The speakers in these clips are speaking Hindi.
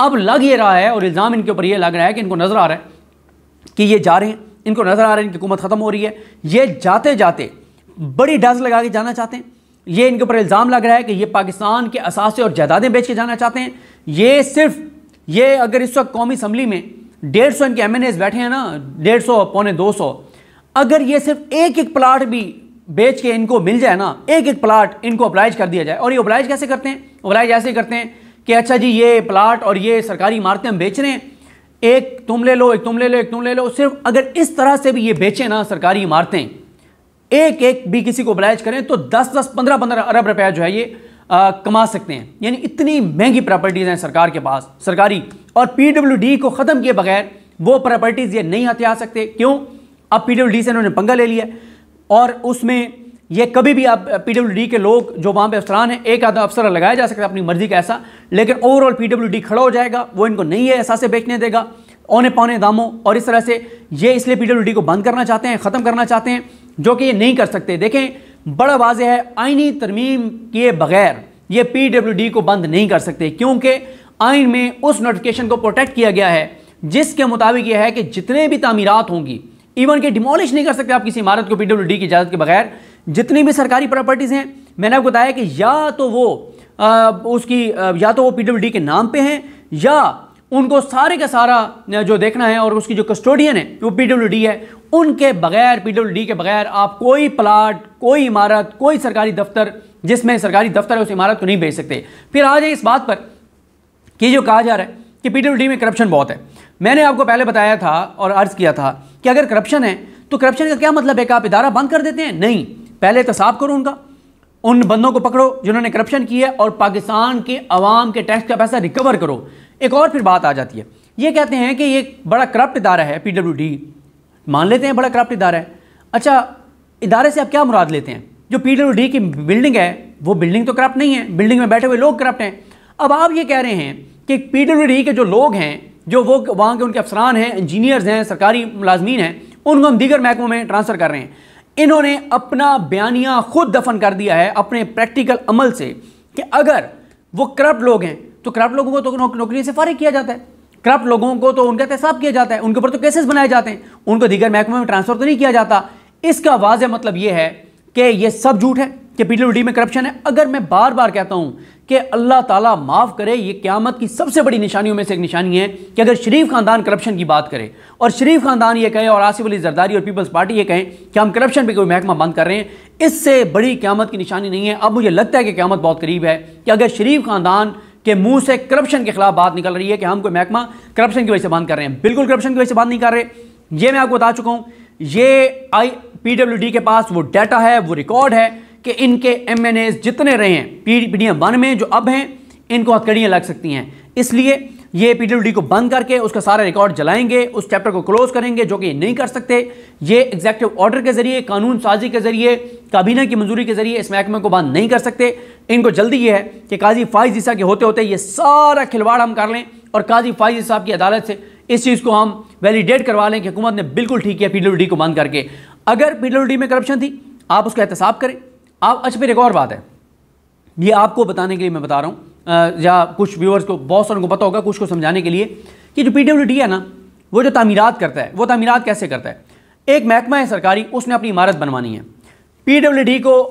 अब लग ये रहा है और इल्ज़ाम इनके ऊपर ये लग रहा है कि इनको नज़र आ रहा है कि ये जा रहे हैं इनको नज़र आ रहा है इनकी हुकूमत ख़त्म हो रही है ये जाते जाते बड़ी डज लगा के जाना चाहते हैं ये इनके ऊपर इल्ज़ाम लग रहा है कि ये पाकिस्तान के असासे और जायदादें बेच के जाना चाहते हैं ये सिर्फ ये अगर इस वक्त कौमी असम्बली में डेढ़ सौ इनके एम एन एज बैठे हैं ना डेढ़ सौ पौने दो सौ अगर ये सिर्फ एक एक प्लाट भी बेच के इनको मिल जाए ना एक एक प्लाट इनको अप्लाइज कर दिया जाए और ये अप्लाइज कैसे करते हैं अप्लाइज ऐसे करते हैं कि अच्छा जी ये प्लाट और ये सरकारी इमारतें हम बेच रहे हैं एक तुम ले लो एक तुम ले लो एक तुम ले लो सिर्फ अगर इस तरह से भी ये बेचें ना सरकारी इमारतें एक एक भी किसी को ओबलाइज करें तो 10 10 15 15 अरब रुपया जो है ये आ, कमा सकते हैं यानी इतनी महंगी प्रॉपर्टीज़ हैं सरकार के पास सरकारी और डी को ख़त्म किए बगैर वो प्रॉपर्टीज़ ये नहीं हथिया सकते क्यों अब डी से इन्होंने पंगा ले लिया और उसमें ये कभी भी आप पीडब्ल्यूडी के लोग जो वहाँ पे अफसरान हैं एक आधा अफसर लगाया जा सकता है अपनी मर्जी का ऐसा लेकिन ओवरऑल पीडब्ल्यूडी खड़ा हो जाएगा वो इनको नहीं है ऐसा से बेचने देगा औने पौने दामों और इस तरह से ये इसलिए पीडब्ल्यूडी को बंद करना चाहते हैं ख़त्म करना चाहते हैं जो कि ये नहीं कर सकते देखें बड़ा वाजह है आइनी तरमीम किए बगैर ये पीडब्ल्यूडी को बंद नहीं कर सकते क्योंकि आइन में उस नोटिफिकेशन को प्रोटेक्ट किया गया है जिसके मुताबिक यह है कि जितने भी तमीरत होंगी इवन के डिमोलिश नहीं कर सकते आप किसी इमारत को पीडब्ल्यू की इजाज़त के बगैर जितनी भी सरकारी प्रॉपर्टीज़ हैं मैंने आपको बताया कि या तो वो आ, उसकी आ, या तो वो पीडब्ल्यूडी के नाम पे हैं या उनको सारे का सारा जो देखना है और उसकी जो कस्टोडियन है वो पीडब्ल्यूडी है उनके बगैर पीडब्ल्यूडी के बगैर आप कोई प्लाट कोई इमारत कोई सरकारी दफ्तर जिसमें सरकारी दफ्तर है उस इमारत को नहीं भेज सकते फिर आ जाए इस बात पर कि जो कहा जा रहा है कि पीडब्ल्यूडी में करप्शन बहुत है मैंने आपको पहले बताया था और अर्ज किया था कि अगर करप्शन है तो करप्शन का क्या मतलब है कि आप इदारा बंद कर देते हैं नहीं पहले तो साफ करो उनका उन बंदों को पकड़ो जिन्होंने करप्शन किया और पाकिस्तान के अवाम के टैक्स का पैसा रिकवर करो एक और फिर बात आ जाती है ये कहते हैं कि ये बड़ा करप्ट इदारा है पी मान लेते हैं बड़ा करप्ट इदारा है अच्छा इदारे से आप क्या मुराद लेते हैं जो पी की बिल्डिंग है वो बिल्डिंग तो करप्ट नहीं है बिल्डिंग में बैठे हुए लोग करप्ट हैं अब आप ये कह रहे हैं कि पी के जो लोग हैं जो वो वहाँ के उनके अफसरान हैं इंजीनियर्स हैं सरकारी मुलाजमीन हैं उनको हम दीगर महकमों में ट्रांसफ़र कर रहे हैं इन्होंने अपना बयानिया खुद दफन कर दिया है अपने प्रैक्टिकल अमल से कि अगर वो करप्ट लोग हैं तो करप्ट लोगों को तो नौकरी से फारिग किया जाता है करप्ट लोगों को तो उनका एहसाब किया जाता है उनके ऊपर तो केसेस बनाए जाते हैं उनको दीगर महकमे में ट्रांसफ़र तो नहीं किया जाता इसका वाज मतलब ये है कि ये सब झूठ है कि पीडब्ल्यू में करप्शन है अगर मैं बार बार कहता हूँ कि अल्लाह ताला माफ़ करे ये क़्यामत की सबसे बड़ी निशानियों में से एक निशानी है कि अगर शरीफ ख़ानदान करप्शन की बात करे और शरीफ ख़ानदान ये कहे और आसिफ अली जरदारी और पीपल्स पार्टी ये कहें कि हम करप्शन पे कोई महकमा बंद कर रहे हैं इससे बड़ी क़्यामत की निशानी नहीं है अब मुझे लगता है कि क़्यामत बहुत करीब है कि अगर शरीफ ख़ानदान के मुंह से करप्शन के खिलाफ बात निकल रही है कि हम कोई महकमा करप्शन की वजह से बंद कर रहे हैं बिल्कुल करप्शन की वजह से बंद नहीं कर रहे ये मैं आपको बता चुका हूँ ये आई पी के पास वो डाटा है वो रिकॉर्ड है कि इनके एम जितने रहे हैं पी डी वन में जो अब हैं इनको हथकड़ियाँ लग सकती हैं इसलिए ये पी को बंद करके उसका सारे रिकॉर्ड जलाएंगे उस चैप्टर को क्लोज करेंगे जो कि नहीं कर सकते ये एग्जैक्टिव ऑर्डर के जरिए कानून साजी के जरिए काबीना की मंजूरी के जरिए इस महकमे को बंद नहीं कर सकते इनको जल्दी ये है कि काजी फाइज ईसा के होते होते ये सारा खिलवाड़ हम कर लें और काजी फाइज साहब की अदालत से इस चीज़ को हम वैलिडेट करवा लें कि हुकूमत ने बिल्कुल ठीक किया पी को बंद करके अगर पी में करप्शन थी आप उसका एहतसाब करें आप अच्छा फिर एक और बात है ये आपको बताने के लिए मैं बता रहा हूँ या कुछ व्यूअर्स को बहुत सारों को पता होगा कुछ को समझाने के लिए कि जो पी है ना वो जो तमीरत करता है वो तमीरत कैसे करता है एक महकमा है सरकारी उसने अपनी इमारत बनवानी है पी को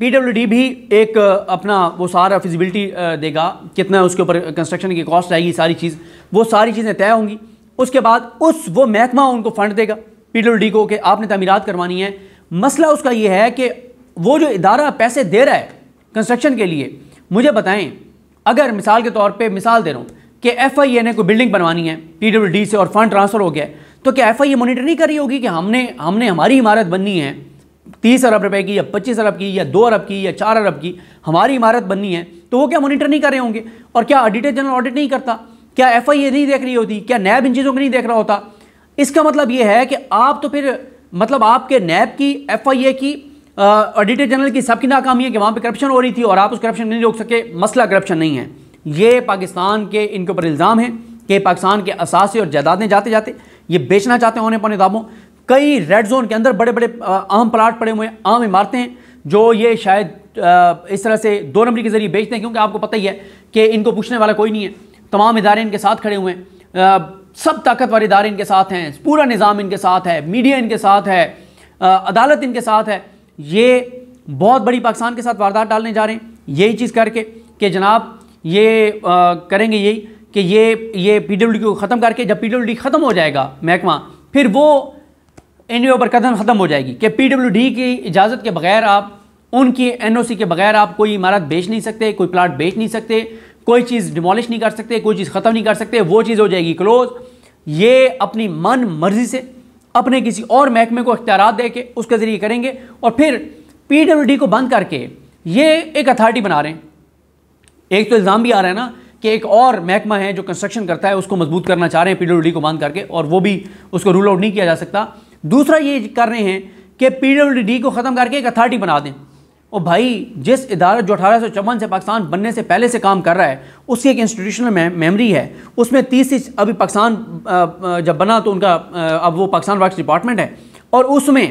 पी भी एक अपना वो सारा फिजिबिलिटी देगा कितना उसके ऊपर कंस्ट्रक्शन की कॉस्ट आएगी सारी चीज़ वो सारी चीज़ें तय होंगी उसके बाद उस वो महकमा उनको फ़ंड देगा पी को कि आपने तमीरत करवानी है मसला उसका ये है कि वो जो इदारा पैसे दे रहा है कंस्ट्रक्शन के लिए मुझे बताएं अगर मिसाल के तौर पे मिसाल दे रहा हूँ कि एफ आई ए ने कोई बिल्डिंग बनवानी है पी डब्ल्यू डी से और फंड ट्रांसफ़र हो गया तो क्या एफ आई ए मोनिटर नहीं कर रही होगी कि हमने हमने हमारी इमारत बननी है तीस अरब रुपए की या पच्चीस अरब की या दो अरब की या चार अरब की हमारी इमारत बननी है तो वो क्या मोनिटर नहीं कर रहे होंगे और क्या ऑडिटर जनरल ऑडिट नहीं करता क्या एफ आई ए नहीं देख रही होती क्या नैब इन चीज़ों को नहीं देख रहा होता इसका मतलब ये है कि आप तो फिर मतलब आपके नैब की एफ आई ए की ऑडिटर जनरल की सबकी नाकामी है कि वहाँ पे करप्शन हो रही थी और आप उस करप्शन नहीं रोक सके मसला करप्शन नहीं है ये पाकिस्तान के इनके ऊपर इल्ज़ाम है कि पाकिस्तान के असासे और जायदादें जाते जाते ये बेचना चाहते होने पौने दामों कई रेड जोन के अंदर बड़े बड़े आम प्लाट पड़े हुए हैं आम इमारतें हैं जो ये शायद इस तरह से दो नंबरी के जरिए बेचते हैं क्योंकि आपको पता ही है कि इनको पूछने वाला कोई नहीं है तमाम इदारे इनके साथ खड़े हुए हैं सब ताकतवर इदारे इनके साथ हैं पूरा निज़ाम इनके साथ है मीडिया इनके साथ है अदालत इनके साथ है ये बहुत बड़ी पाकिस्तान के साथ वारदात डालने जा रहे हैं यही चीज़ करके कि जनाब ये आ, करेंगे यही कि ये ये पी डब्ल्यू को ख़त्म करके जब पी डब्ल्यू ख़त्म हो जाएगा महकमा फिर वो एन पर कदम ख़त्म हो जाएगी कि पी डब्ल्यू डी की इजाज़त के बगैर आप उनकी एन ओ सी के बगैर आप कोई इमारत बेच नहीं सकते कोई प्लाट बेच नहीं सकते कोई चीज़ डिमोलिश नहीं कर सकते कोई चीज़ ख़त्म नहीं कर सकते वो चीज़ हो जाएगी क्लोज ये अपनी मन मर्ज़ी से अपने किसी और महकमे को अख्तियार दे के उसके ज़रिए करेंगे और फिर पी को बंद करके ये एक अथॉरिटी बना रहे हैं एक तो इल्ज़ाम भी आ रहा है ना कि एक और महकमा है जो कंस्ट्रक्शन करता है उसको मजबूत करना चाह रहे हैं पी को बंद करके और वो भी उसको रूल आउट नहीं किया जा सकता दूसरा ये कर रहे हैं कि पी को ख़त्म करके एक अथॉरिटी बना दें और भाई जिस इदारा जो अठारह सौ से पाकिस्तान बनने से पहले से काम कर रहा है उसकी एक इंस्टीट्यूशनल मे, मेमरी है उसमें तीस ही अभी पाकिस्तान जब बना तो उनका अब वो पाकिस्तान वर्क डिपार्टमेंट है और उसमें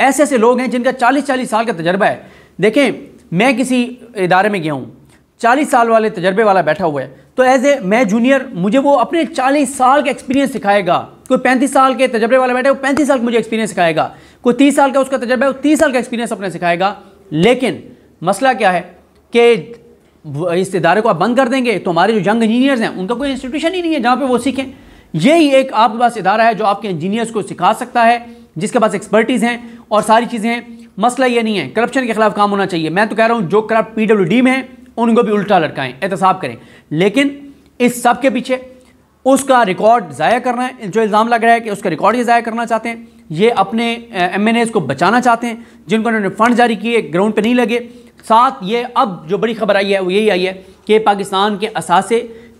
ऐसे ऐसे लोग हैं जिनका चालीस चालीस साल का तजर्बा है देखें मैं किसी इदारे में गया हूँ चालीस साल वाले तजर्बे वाला बैठा हुआ है तो एज ए मैं जूनियर मुझे वो अपने चालीस साल का एक्सपीरियंस सिखाएगा कोई पैंतीस साल के तजर्बे वाला बैठा है वो पैंतीस साल का मुझे एक्सपीरियंस सिखाएगा कोई तीस साल का उसका तजर्बा है वो तीस साल का एक्सपीरियंस अपने सिखाएगा लेकिन मसला क्या है कि इस इदारे को आप बंद कर देंगे तो हमारे जो यंग इंजीनियर्स हैं उनका कोई इंस्टीट्यूशन ही नहीं है जहाँ पर वो सीखें यही एक आपके पास इदारा है जो आपके इंजीनियर्स को सिखा सकता है जिसके पास एक्सपर्टीज़ हैं और सारी चीज़ें हैं मसला ये नहीं है करप्शन के खिलाफ काम होना चाहिए मैं तो कह रहा हूँ जो करप्ट पी डब्ल्यू डी में है उनको भी उल्टा लटकाएं एहतसाब करें लेकिन इस सब के पीछे उसका रिकॉर्ड ज़ाया करना है जो इल्ज़ाम लग रहा है कि उसका रिकॉर्ड ही ज़ाया करना चाहते हैं ये अपने एम को बचाना चाहते हैं जिनको उन्होंने फंड जारी किए ग्राउंड पर नहीं लगे साथ ये अब जो बड़ी खबर आई है वो यही आई है कि पाकिस्तान के असासे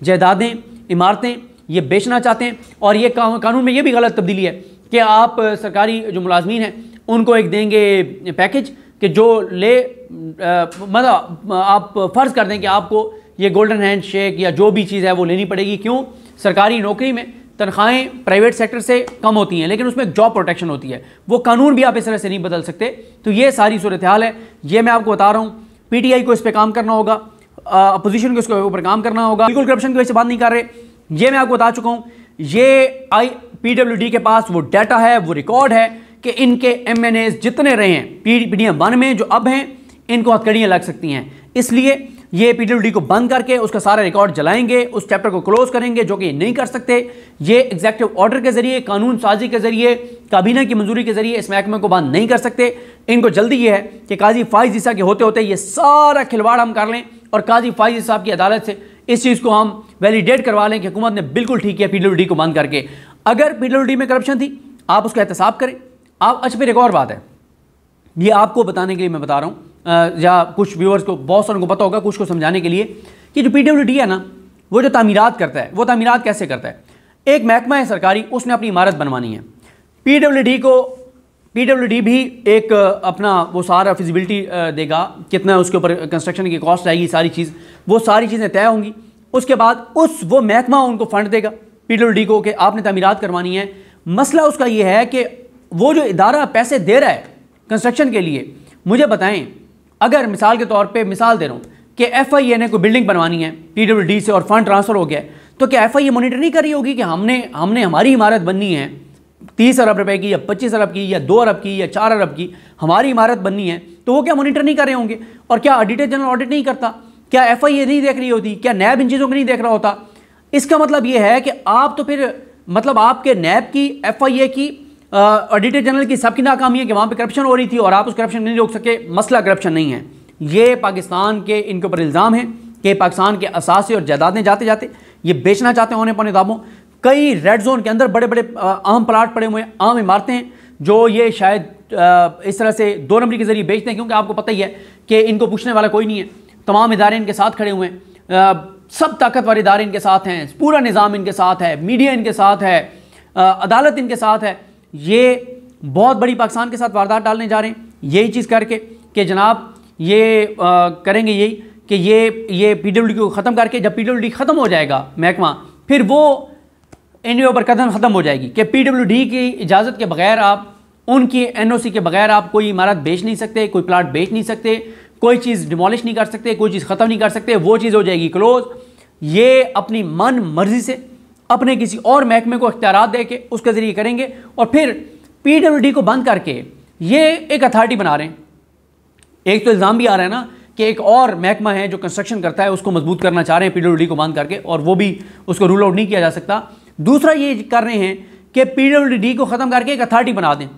जायदादें इमारतें ये बेचना चाहते हैं और ये कानून में ये भी गलत तब्दीली है कि आप सरकारी जो मुलाजमीन हैं उनको एक देंगे पैकेज कि जो ले मतलब आप फ़र्ज़ कर दें कि आपको ये गोल्डन हैंड शेक या जो भी चीज़ है वो लेनी पड़ेगी क्यों सरकारी नौकरी में तनख्वाहें प्राइवेट सेक्टर से कम होती हैं लेकिन उसमें जॉब प्रोटेक्शन होती है वो कानून भी आप इस तरह से नहीं बदल सकते तो ये सारी सूरत हाल है ये मैं आपको बता रहा हूँ पीटीआई को इस पर काम करना होगा अपोजिशन को इसके ऊपर काम करना होगा बिल्कुल करप्शन की वजह से बात नहीं कर रहे ये मैं आपको बता चुका हूँ ये आई डी के पास वो डाटा है वो रिकॉर्ड है कि इनके एम जितने रहे हैं पी डी एम वन में जो अब हैं इनको हथकड़ियाँ लग सकती हैं इसलिए ये पीडब्ल्यूडी को बंद करके उसका सारा रिकॉर्ड जलाएंगे उस चैप्टर को क्लोज करेंगे जो कि नहीं कर सकते ये एग्जैक्टिव ऑर्डर के जरिए कानून साजी के जरिए काबीना की मंजूरी के जरिए इस महकमे को बंद नहीं कर सकते इनको जल्दी ये है कि काजी फाइज ईसा के होते होते ये सारा खिलवाड़ हम कर लें और काजी फाइज साहब की अदालत से इस चीज़ को हम वैलीडेट करवा लें कि हुकूमत ने बिल्कुल ठीक किया पी को बंद करके अगर पी में करप्शन थी आप उसका एहतसाब करें आप अच्छा फिर एक और बात है ये आपको बताने के लिए मैं बता रहा हूँ या कुछ व्यूअर्स को बहुत सारे को पता होगा कुछ को समझाने के लिए कि जो पी डब्ल्यू है ना वो जो तमीरत करता है वो तमीरत कैसे करता है एक महकमा है सरकारी उसने अपनी इमारत बनवानी है पी डब्ल्यू डी को पी डब्ल्यू डी भी एक अपना वो सारा फिजिबिलिटी देगा कितना उसके ऊपर कंस्ट्रक्शन की कॉस्ट आएगी सारी चीज़ वो सारी चीज़ें तय होंगी उसके बाद उस वो महकमा उनको फ़ंड देगा पी डब्ल्यू डी को कि आपने तमीरत करवानी है मसला उसका ये है कि वो जो इदारा पैसे दे रहा है कंस्ट्रक्शन के लिए मुझे बताएं अगर मिसाल के तौर पे मिसाल दे रहा हूँ कि एफ आई ने कोई बिल्डिंग बनवानी है पी से और फंड ट्रांसफ़र हो गया तो क्या एफ आई मॉनिटर नहीं कर रही होगी कि हमने हमने हमारी इमारत बननी है तीस अरब रुपए की या पच्चीस अरब की या दो अरब की या चार अरब की हमारी इमारत बननी है तो वो क्या मॉनिटर नहीं कर रहे होंगे और क्या ऑडिटर जनरल ऑडिट नहीं करता क्या एफ आई ए नहीं देख रही होती क्या नैब इन चीज़ों को नहीं देख रहा होता इसका मतलब ये है कि आप तो फिर मतलब आपके नैब की एफ आई ए की ऑडिटर जनरल की सबकी नाकामी है कि वहाँ पे करप्शन हो रही थी और आप उस करप्शन नहीं रोक सके मसला करप्शन नहीं है ये पाकिस्तान के इनके ऊपर इल्ज़ाम है कि पाकिस्तान के असासे और जायदादें जाते जाते ये बेचना चाहते होने पौने दामों कई रेड जोन के अंदर बड़े बड़े आम प्लाट पड़े हुए आम इमारतें हैं जो ये शायद इस तरह से दो नंबरी के ज़रिए बेचते हैं क्योंकि आपको पता ही है कि इनको पूछने वाला कोई नहीं है तमाम इदारे इनके साथ खड़े हुए हैं सब ताकतवर इदारे इनके साथ हैं पूरा निज़ाम इनके साथ है मीडिया इनके साथ है अदालत इनके साथ है ये बहुत बड़ी पाकिस्तान के साथ वारदात डालने जा रहे हैं यही चीज़ करके कि जनाब ये आ, करेंगे यही कि ये ये पी को ख़त्म करके जब पी ख़त्म हो जाएगा महकमा फिर वो एन ओ पर कदम ख़त्म हो जाएगी कि पी की इजाज़त के बगैर आप उनकी एन के बगैर आप कोई इमारत बेच नहीं सकते कोई प्लाट बेच नहीं सकते कोई चीज़ डिमोलिश नहीं कर सकते कोई चीज़ ख़त्म नहीं कर सकते वो चीज़ हो जाएगी क्लोज ये अपनी मन मर्ज़ी से अपने किसी और महकमे को अख्तियार दे के उसके ज़रिए करेंगे और फिर पी को बंद करके ये एक अथॉरिटी बना रहे हैं एक तो इल्ज़ाम भी आ रहा है ना कि एक और महकमा है जो कंस्ट्रक्शन करता है उसको मजबूत करना चाह रहे हैं पी को बंद करके और वो भी उसको रूल आउट नहीं किया जा सकता दूसरा ये कर रहे हैं कि पी को ख़त्म करके एक अथॉरिटी बना दें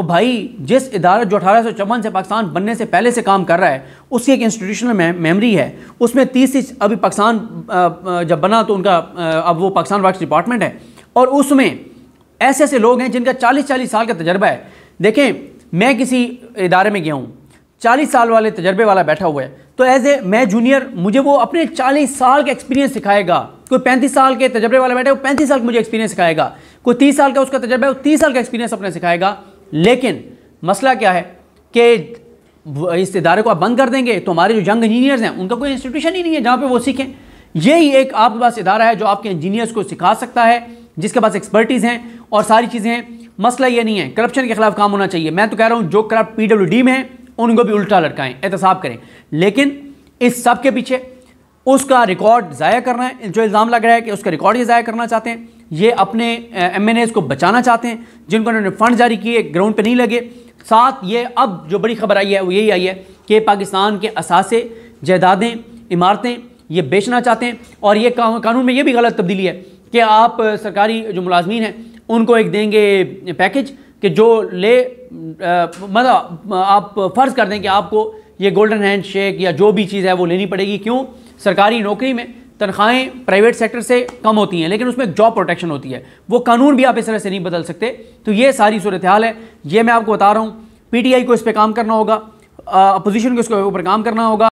और भाई जिस इदारा जो अठारह सौ चौवन से पाकिस्तान बनने से पहले से काम कर रहा है उसकी एक इंस्टीट्यूशनल मे, मेमरी है उसमें तीस तीस अभी पाकिस्तान जब बना तो उनका अब वो पाकिस्तान वर्क्स डिपार्टमेंट है और उसमें ऐसे ऐसे लोग हैं जिनका चालीस चालीस साल का तजर्बा है देखें मैं किसी इदारे में गया हूँ चालीस साल वाले तजर्बे वाला बैठा हुआ है तो एज ए मैं जूनियर मुझे वो अपने चालीस साल का एक्सपीरियंस सिखाएगा कोई पैंतीस साल के तजर्बे वाला बैठा है वो पैंतीस साल का मुझे एक्सपीरियंस सिखाएगा कोई तीस साल का उसका तजर्बा है वो तीस साल का एक्सपीरियंस अपने सिखाएगा लेकिन मसला क्या है कि इस इदारे को आप बंद कर देंगे तो हमारे जो यंग इंजीनियर्स हैं उनका कोई इंस्टीट्यूशन ही नहीं है जहाँ पर वो सीखें यही एक आपके पास इदारा है जो आपके इंजीनियर्स को सिखा सकता है जिसके पास एक्सपर्टीज़ हैं और सारी चीज़ें हैं मसला ये नहीं है करप्शन के खिलाफ काम होना चाहिए मैं तो कह रहा हूँ जो करप्ट डी में हैं उनको भी उल्टा लटकाएं एहतसाब करें लेकिन इस सब के पीछे उसका रिकॉर्ड ज़ाया करना है जो इल्ज़ाम लग रहा है कि उसका रिकॉर्ड ही ज़ाया करना चाहते हैं ये अपने एम को बचाना चाहते हैं जिनको उन्होंने फ़ंड जारी किए ग्राउंड पर नहीं लगे साथ ये अब जो बड़ी खबर आई है वो यही आई है कि पाकिस्तान के असासे जायदादें इमारतें ये बेचना चाहते हैं और ये कानून में ये भी गलत तब्दीली है कि आप सरकारी जो मुलाजमीन हैं उनको एक देंगे पैकेज कि जो ले मतलब आप फ़र्ज़ कर दें कि आपको ये गोल्डन हैंड शेक या जो भी चीज़ है वो लेनी पड़ेगी क्यों सरकारी नौकरी में तनख्वाहें प्राइवेट सेक्टर से कम होती हैं लेकिन उसमें जॉब प्रोटेक्शन होती है वो कानून भी आप इस तरह से नहीं बदल सकते तो ये सारी सूरत हाल है ये मैं आपको बता रहा हूँ पीटीआई को इस पर काम करना होगा अपोजिशन को इसके ऊपर काम करना होगा